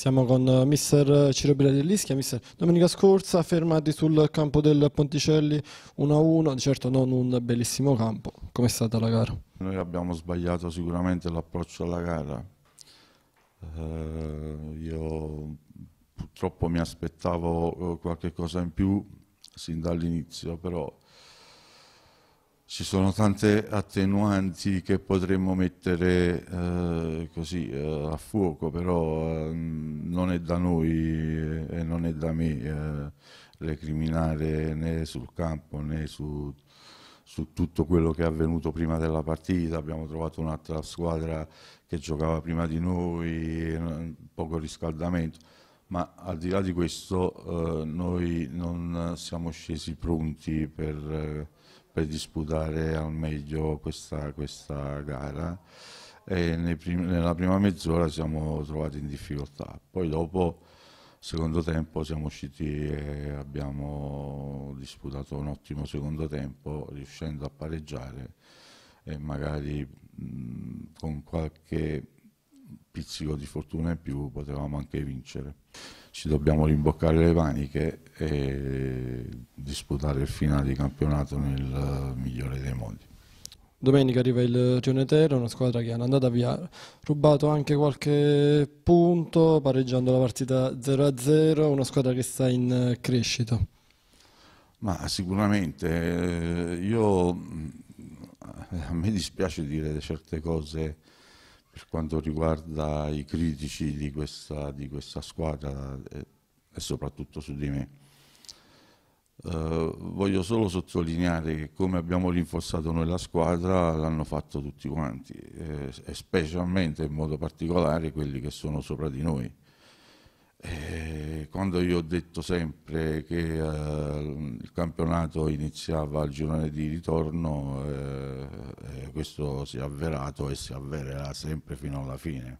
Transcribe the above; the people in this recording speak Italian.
Siamo con eh, mister eh, Ciro Biradellischia, mister domenica scorsa fermati sul campo del Ponticelli 1-1, certo non un bellissimo campo, com'è stata la gara? Noi abbiamo sbagliato sicuramente l'approccio alla gara, eh, io purtroppo mi aspettavo eh, qualche cosa in più sin dall'inizio, però ci sono tante attenuanti che potremmo mettere eh, così eh, a fuoco, però eh, non è da noi eh, e non è da me eh, recriminare né sul campo né su, su, tutto quello che è avvenuto prima della partita. Abbiamo trovato un'altra squadra che giocava prima di noi, eh, poco riscaldamento ma al di là di questo eh, noi non siamo scesi pronti per, eh, per disputare al meglio questa, questa gara e nei prim nella prima mezz'ora siamo trovati in difficoltà. Poi dopo, secondo tempo, siamo usciti e abbiamo disputato un ottimo secondo tempo riuscendo a pareggiare e magari mh, con qualche pizzico di fortuna in più potevamo anche vincere. Ci dobbiamo rimboccare le maniche e disputare il finale di campionato nel eh, migliore dei modi. Domenica arriva il Rione Gionetero, una squadra che è andata via, rubato anche qualche punto, pareggiando la partita 0-0, una squadra che sta in eh, crescita. Ma sicuramente, eh, io, mm, a me dispiace dire certe cose per quanto riguarda i critici di questa, di questa squadra e, eh, e, soprattutto su di me. Eh, voglio solo sottolineare che come abbiamo rinforzato noi la squadra l'hanno fatto tutti quanti eh, specialmente in modo particolare quelli che sono sopra di noi. Eh, quando io ho detto sempre che eh, il campionato iniziava al girone di ritorno eh, questo si è avverato e si avvererà sempre fino alla fine.